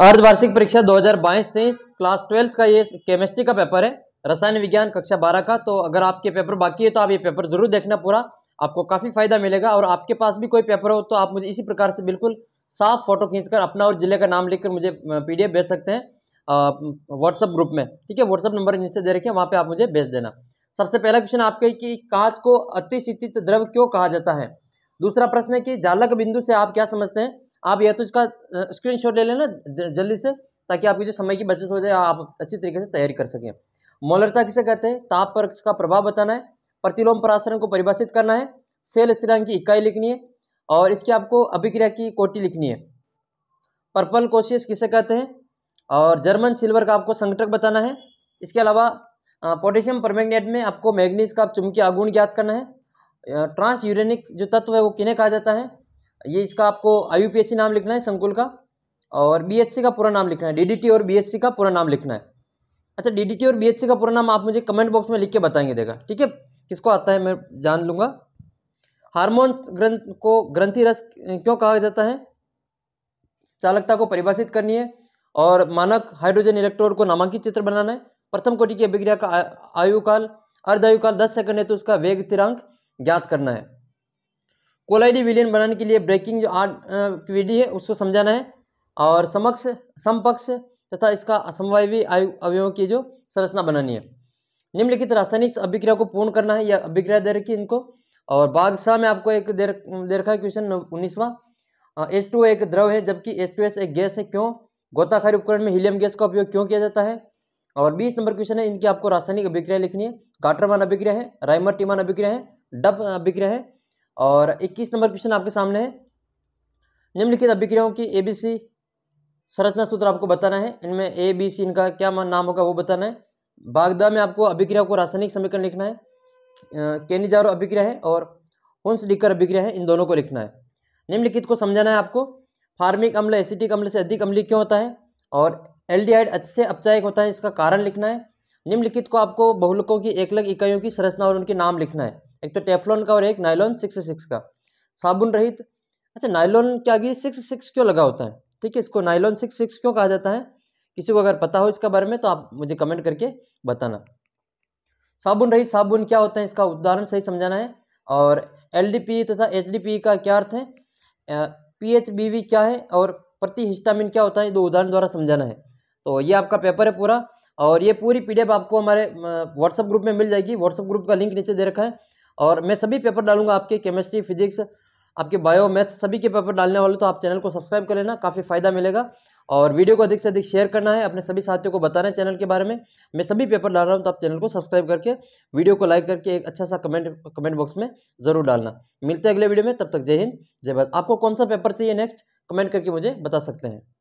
अर्धवार्षिक परीक्षा 2022-23 class twelfth का ये केमिस्ट्री का पेपर है रसायन विज्ञान कक्षा 12 का तो अगर आपके पेपर बाकी है तो आप ये पेपर जरूर देखना पूरा आपको काफ़ी फायदा मिलेगा और आपके पास भी कोई पेपर हो तो आप मुझे इसी प्रकार से बिल्कुल साफ फोटो खींचकर अपना और जिले का नाम लिखकर मुझे पीडीएफ भेज सकते हैं व्हाट्सएप ग्रुप में ठीक है व्हाट्सअप नंबर नीचे दे रखे वहाँ पर आप मुझे भेज देना सबसे पहला क्वेश्चन आपके कि कांच को अतिशीत द्रव क्यों कहा जाता है दूसरा प्रश्न है कि जालक बिंदु से आप क्या समझते हैं आप या तो इसका स्क्रीनशॉट ले लेना जल्दी से ताकि आपकी जो समय की बचत हो जाए आप अच्छी तरीके से तैयारी कर सकें मोलरता किसे कहते हैं ताप पर इसका प्रभाव बताना है प्रतिलोम परासरण को परिभाषित करना है सेल स्थिरांक की इकाई लिखनी है और इसकी आपको अभिक्रिया की कोटि लिखनी है पर्पल कोशियस किसे कहते हैं और जर्मन सिल्वर का आपको संगठक बताना है इसके अलावा पोटेशियम परमैग्नेट में आपको मैग्नीज का चुमकी आगुण ज्ञात करना है ट्रांस यूरेनिक जो तत्व है वो किन्हें कहा जाता है ये इसका आपको आई नाम लिखना है संकुल का और बी का पूरा नाम लिखना है डी और बी का पूरा नाम लिखना है अच्छा डी और बी का पूरा नाम आप मुझे कमेंट बॉक्स में लिख के बताएंगे देगा ठीक है किसको आता है मैं जान लूंगा हार्मोन्स ग्रंथ को ग्रंथि रस क्यों कहा जाता है चालकता को परिभाषित करनी है और मानक हाइड्रोजन इलेक्ट्रोड को नामांकित चित्र बनाना है प्रथम कोटि की अभिक्रिया का आयुकाल अर्धायुकाल आयुकाल दस सेकंड है तो उसका वेग स्थिरांक ज्ञात करना है कोलाइडी विलियन बनाने के लिए ब्रेकिंग जो आर्ट विधि है उसको समझाना है और समक्ष समपक्ष तथा इसका समवायवी अवयवों की जो संरचना बनानी है निम्नलिखित रासायनिक अभिक्रिया को पूर्ण करना है या अभिक्रिया दे रखी इनको और बादशाह में आपको एक दे रखा है क्वेश्चन उन्नीसवा एस टू एक द्रव है जबकि एस टू एस एक गैस है क्यों गोताखारी उपकरण में हीलियम गैस का उपयोग क्यों किया जाता है और बीस नंबर क्वेश्चन है इनकी आपको रासायनिक अभिक्रिया लिखनी है काटरमान अभिक्रिया है राइमर टीमान अभिक्रिया है डब अभिक्रिया है और 21 नंबर क्वेश्चन आपके सामने है निम्नलिखित अभिक्रियाओं की ए बी सी संरचना सूत्र आपको बताना है इनमें ए बी सी इनका क्या नाम होगा वो बताना है बागदा में आपको अभिक्रिया को रासायनिक समीकरण लिखना है केनिजारो अभिक्रिया है और हंस डिकर अभिक्रिया है इन दोनों को लिखना है निम्नलिखित को समझाना है आपको फार्मिक अम्ल एसिटिक अम्ल से अधिक अम्लीय क्यों होता है और एल्डिहाइड अच्छे अपचायक होता है इसका कारण लिखना है निम्नलिखित को आपको बहुलकों की एकलक इकाइयों की संरचना और उनके नाम लिखना है एक तो टेफलॉन का और एक नाइलॉन सिक्स सिक्स का साबुन रहित अच्छा नाइलॉन क्या आगे सिक्स सिक्स क्यों लगा होता है ठीक है इसको नाइलॉन सिक्स सिक्स क्यों कहा जाता है किसी को अगर पता हो इसके बारे में तो आप मुझे कमेंट करके बताना साबुन रहित साबुन क्या होता है इसका उदाहरण सही समझाना है और एल तथा एच का क्या अर्थ है पी एच बी वी क्या है और प्रति हिस्टामिन क्या होता है दो उदाहरण द्वारा समझाना है तो ये आपका पेपर है पूरा और ये पूरी पीडीएफ आपको हमारे व्हाट्सएप ग्रुप में मिल जाएगी व्हाट्सएप ग्रुप का लिंक नीचे दे रखा है और मैं सभी पेपर डालूंगा आपके केमिस्ट्री फिजिक्स आपके बायो मैथ्स सभी के पेपर डालने वाले तो आप चैनल को सब्सक्राइब कर लेना काफ़ी फ़ायदा मिलेगा और वीडियो को अधिक से अधिक शेयर करना है अपने सभी साथियों को बताना है चैनल के बारे में मैं सभी पेपर डाल रहा हूँ तो आप चैनल को सब्सक्राइब करके वीडियो को लाइक करके एक अच्छा सा कमेंट कमेंट बॉक्स में ज़रूर डालना मिलते हैं अगले वीडियो में तब तक जय हिंद जय भारत आपको कौन सा पेपर चाहिए नेक्स्ट कमेंट करके मुझे बता सकते हैं